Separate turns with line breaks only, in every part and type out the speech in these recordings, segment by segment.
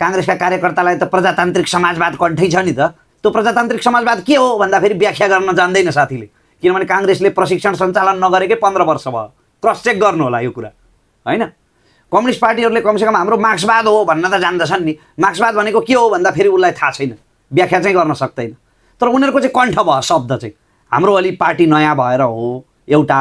काङ्ग्रेसका कार्यकर्तालाई त प्रजातान्त्रिक समाजवाद कन्ठै छ नि त त्यो प्रजातान्त्रिक समाजवाद के हो भन्दा फेरि व्याख्या गर्न जान्दैन साथीले किनभने काङ्ग्रेसले प्रशिक्षण सञ्चालन नगरेकै पन्ध्र वर्ष भयो क्रस चेक गर्नु होला यो कुरा होइन कम्युनिस्ट पार्टीहरूले कमसेकम हाम्रो मार्क्सवाद हो भन्न त जान्दछन् नि मार्क्सवाद भनेको के हो भन्दा फेरि उसलाई थाहा छैन व्याख्या चाहिँ गर्न सक्दैन तर उनीहरूको चाहिँ कण्ठ भयो शब्द चाहिँ हाम्रो अलि पार्टी नयाँ भएर हो एउटा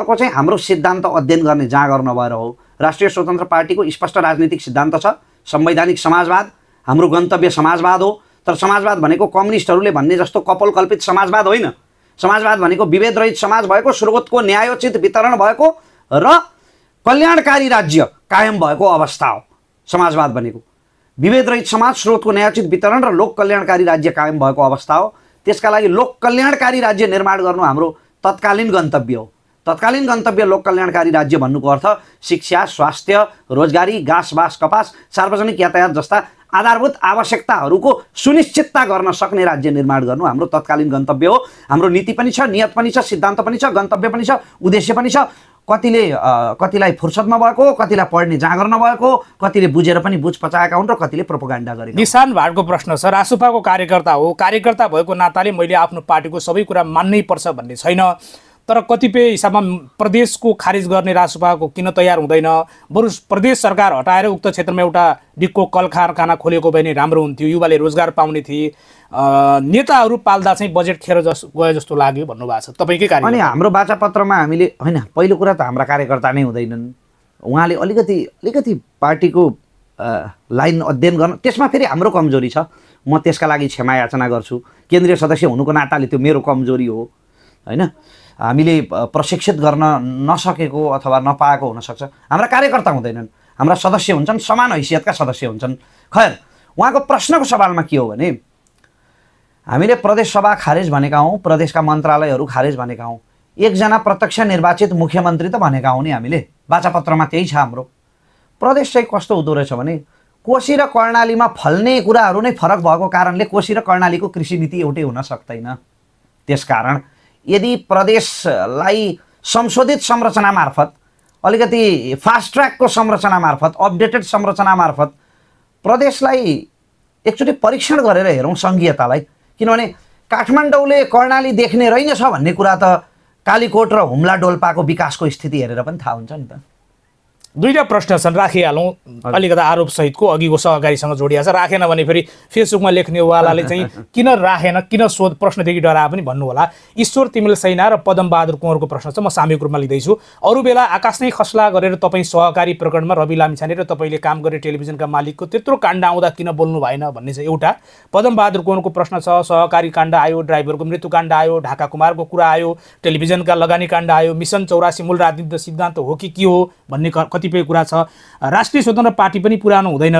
अर्को चाहिँ हाम्रो सिद्धान्त अध्ययन गर्ने जहाँ गर्न भएर हो राष्ट्रिय स्वतन्त्र पार्टीको स्पष्ट राजनीतिक सिद्धान्त छ संवैधानिक समाजवाद हाम्रो गन्तव्य समाजवाद हो तर समाजवाद भनेको कम्युनिस्टहरूले भन्ने जस्तो कपाल कल्पित समाजवाद होइन समाजवाद भनेको विभेदरहित समाज भएको स्रोतको न्यायोचित वितरण भएको र कल्याणकारी राज्य कायम भएको अवस्था हो समाजवाद भनेको विभेदरहित समाज स्रोतको न्यायोचित वितरण र लोक कल्याणकारी राज्य कायम भएको अवस्था हो त्यसका लागि लोक कल्याणकारी राज्य निर्माण गर्नु हाम्रो तत्कालीन गन्तव्य हो तत्कालीन गन्तव्य लोक कल्याणकारी राज्य भन्नुको अर्थ शिक्षा स्वास्थ्य रोजगारी घाँसबास कपास सार्वजनिक यातायात जस्ता आधारभूत आवश्यकताहरूको सुनिश्चितता गर्न सक्ने राज्य निर्माण गर्नु हाम्रो तत्कालीन गन्तव्य हो हाम्रो नीति पनि छ नियत पनि छ सिद्धान्त पनि छ गन्तव्य पनि छ उद्देश्य पनि छ कतिले कतिलाई फुर्सदमा भएको कतिलाई पढ्ने जाँगर नभएको कतिले बुझेर पनि बुझ पचाएका हुन् र कतिले प्रोपोगान्डा गरे
निशान भाडको प्रश्न छ रासुपाको कार्यकर्ता हो कार्यकर्ता भएको नाताले मैले आफ्नो पार्टीको सबै कुरा मान्नै पर्छ भन्ने छैन तर कतिपय हिसाबमा प्रदेशको खारिज गर्ने राजसभाको किन तयार हुँदैन बरु प्रदेश सरकार हटाएर उक्त क्षेत्रमा एउटा डिक्को कल कारखाना खोलेको भए नै राम्रो हुन्थ्यो युवाले रोजगार पाउने थिए नेताहरू पाल्दा चाहिँ बजेट खेर जस गयो जस्तो लाग्यो भन्नुभएको छ तपाईँकै कारण अनि हाम्रो
बाचापत्रमा हामीले होइन पहिलो कुरा त हाम्रा कार्यकर्ता नै हुँदैनन् उहाँले अलिकति अलिकति पार्टीको लाइन अध्ययन गर्न त्यसमा फेरि हाम्रो कमजोरी छ म त्यसका लागि क्षमायाचना गर्छु केन्द्रीय सदस्य हुनुको नाताले त्यो मेरो कमजोरी हो होइन हामीले प्रशिक्षित गर्न नसकेको अथवा नपाएको हुनसक्छ हाम्रा कार्यकर्ता हुँदैनन् हाम्रा सदस्य हुन्छन् समान हैसियतका सदस्य हुन्छन् खैर उहाँको प्रश्नको सवालमा के हो भने हामीले प्रदेश सभा खारेज भनेका हौँ प्रदेशका मन्त्रालयहरू खारेज भनेका हौँ एकजना प्रत्यक्ष निर्वाचित मुख्यमन्त्री त भनेका हौँ नि हामीले बाचापत्रमा त्यही छ हाम्रो प्रदेश चाहिँ कस्तो हुँदो रहेछ भने कोशी र कर्णालीमा फल्ने कुराहरू नै फरक भएको कारणले कोशी र कर्णालीको कृषि नीति एउटै हुन सक्दैन त्यस कारण यदि प्रदेशलाई संशोधित संरचना मार्फत अलिकति फास्ट ट्र्याकको संरचना मार्फत अपडेटेड संरचना मार्फत प्रदेशलाई एकचोटि परीक्षण गरेर हेरौँ सङ्घीयतालाई किनभने काठमाडौँले कर्णाली देख्ने रहेनछ भन्ने कुरा त कालीकोट र हुम्ला डोल्पाको विकासको स्थिति हेरेर पनि थाहा हुन्छ नि त
दुईवटा प्रश्न छन् राखिहालौँ अलिकता सहितको अघिको सहकारीसँग जोडिया छ राखेन भने फेरि फेसबुकमा लेख्नेवालाले चाहिँ किन राखेन किन सोध प्रश्नदेखि डराए पनि भन्नु होला ईश्वर तिमिल सैना र पदमबहादुर कुँवरको प्रश्न छ म सामूहिक रूपमा लिँदैछु अरू बेला आकाश नै खसला गरेर तपाईँ सहकारी प्रकरणमा रवि लामिछाने र तपाईँले काम गरे टेलिभिजनका मालिकको त्यत्रो काण्ड आउँदा किन बोल्नु भएन भन्ने छ एउटा पदमबहादुर कुँवरको प्रश्न छ सहकारी काण्ड आयो ड्राइभरको मृत्युकाण्ड आयो ढाका कुमारको कुरा आयो टेलिभिजनका लगानी काण्ड आयो मिसन चौरासी मूल राजनीतिक सिद्धान्त हो कि के हो भन्ने कतिपय कुरा छ राष्ट्रिय स्वतन्त्र पार्टी पनि पुरानो हुँदैन